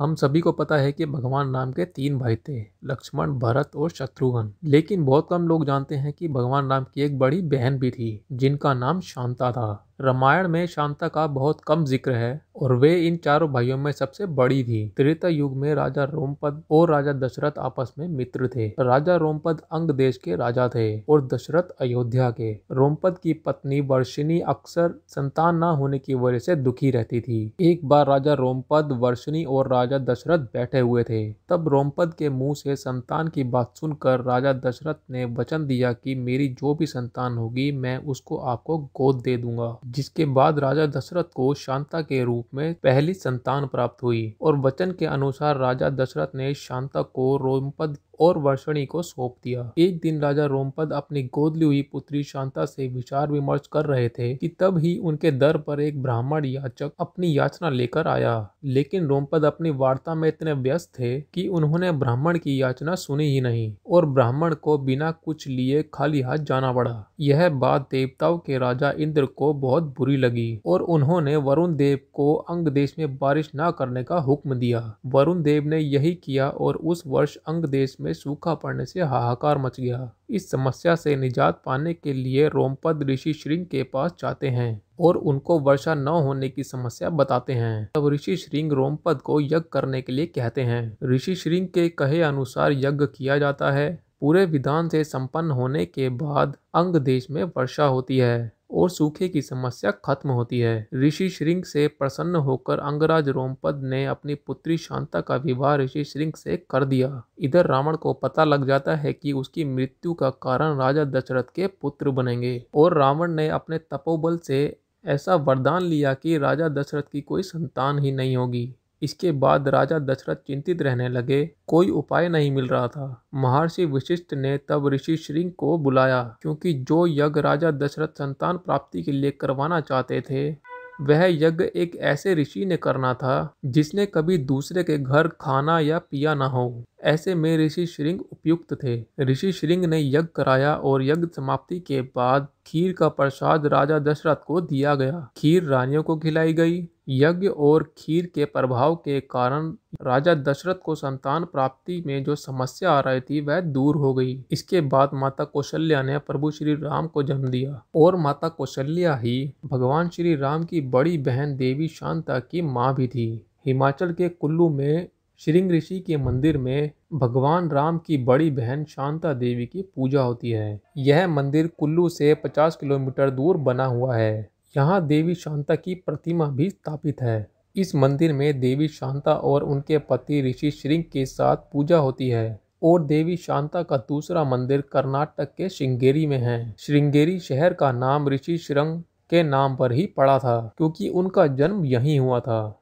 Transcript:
हम सभी को पता है कि भगवान राम के तीन भाई थे लक्ष्मण भरत और शत्रुघ्न लेकिन बहुत कम लोग जानते हैं कि भगवान राम की एक बड़ी बहन भी थी जिनका नाम शांता था रामायण में शांता का बहुत कम जिक्र है और वे इन चारों भाइयों में सबसे बड़ी थी त्रेता युग में राजा रोमपद और राजा दशरथ आपस में मित्र थे राजा रोमपद अंग देश के राजा थे और दशरथ अयोध्या के रोमपद की पत्नी वर्षिनी अक्सर संतान न होने की वजह से दुखी रहती थी एक बार राजा रोमपद वर्षिनी और राजा दशरथ बैठे हुए थे तब रोमपद के मुंह से संतान की बात सुनकर राजा दशरथ ने वचन दिया कि मेरी जो भी संतान होगी मैं उसको आपको गोद दे दूंगा जिसके बाद राजा दशरथ को शांता के रूप रूप में पहली संतान प्राप्त हुई और वचन के अनुसार राजा दशरथ ने शांता को रोमपद और वर्षणी को सौंप दिया एक दिन राजा रोमपद अपनी गोद ली हुई पुत्री शांता से विचार विमर्श कर रहे थे कि तब ही उनके दर पर एक ब्राह्मण याचक अपनी याचना लेकर आया लेकिन रोमपद अपनी वार्ता में इतने व्यस्त थे कि उन्होंने ब्राह्मण की याचना सुनी ही नहीं और ब्राह्मण को बिना कुछ लिए खाली हाथ जाना पड़ा यह बात देवताओं के राजा इंद्र को बहुत बुरी लगी और उन्होंने वरुण देव को अंग देश में बारिश न करने का हुक्म दिया वरुण देव ने यही किया और उस वर्ष अंग देश में में सूखा पड़ने से हाहाकार मच गया इस समस्या से निजात पाने के लिए रोमपद ऋषि श्रृंग के पास जाते हैं और उनको वर्षा न होने की समस्या बताते हैं तब ऋषि श्रृंग रोमपद को यज्ञ करने के लिए कहते हैं ऋषि श्रृंग के कहे अनुसार यज्ञ किया जाता है पूरे विधान से संपन्न होने के बाद अंग देश में वर्षा होती है और सूखे की समस्या खत्म होती है ऋषि श्रृंग से प्रसन्न होकर अंगराज रोमपद ने अपनी पुत्री शांता का विवाह ऋषि श्रृंग से कर दिया इधर रावण को पता लग जाता है कि उसकी मृत्यु का कारण राजा दशरथ के पुत्र बनेंगे और रावण ने अपने तपोबल से ऐसा वरदान लिया कि राजा दशरथ की कोई संतान ही नहीं होगी इसके बाद राजा दशरथ चिंतित रहने लगे कोई उपाय नहीं मिल रहा था महर्षि वशिष्ठ ने तब ऋषि श्रृंग को बुलाया क्योंकि जो यज्ञ राजा दशरथ संतान प्राप्ति के लिए करवाना चाहते थे वह यज्ञ एक ऐसे ऋषि ने करना था जिसने कभी दूसरे के घर खाना या पिया ना हो ऐसे में ऋषि श्रृंग उपयुक्त थे ऋषि श्रृंग ने यज्ञ कराया और यज्ञ समाप्ति के बाद खीर का प्रसाद राजा दशरथ को दिया गया खीर रानियों को खिलाई गई यज्ञ और खीर के प्रभाव के कारण राजा दशरथ को संतान प्राप्ति में जो समस्या आ रही थी वह दूर हो गई इसके बाद माता कौशल्या ने प्रभु श्री राम को जन्म दिया और माता कौशल्या ही भगवान श्री राम की बड़ी बहन देवी शांता की माँ भी थी हिमाचल के कुल्लू में श्रृंग ऋषि के मंदिर में भगवान राम की बड़ी बहन शांता देवी की पूजा होती है यह मंदिर कुल्लू से 50 किलोमीटर दूर बना हुआ है यहाँ देवी शांता की प्रतिमा भी स्थापित है इस मंदिर में देवी शांता और उनके पति ऋषि श्रृंग के साथ पूजा होती है और देवी शांता का दूसरा मंदिर कर्नाटक के श्रृंगेरी में है श्रृंगेरी शहर का नाम ऋषि श्रृंग के नाम पर ही पड़ा था क्योंकि उनका जन्म यहीं हुआ था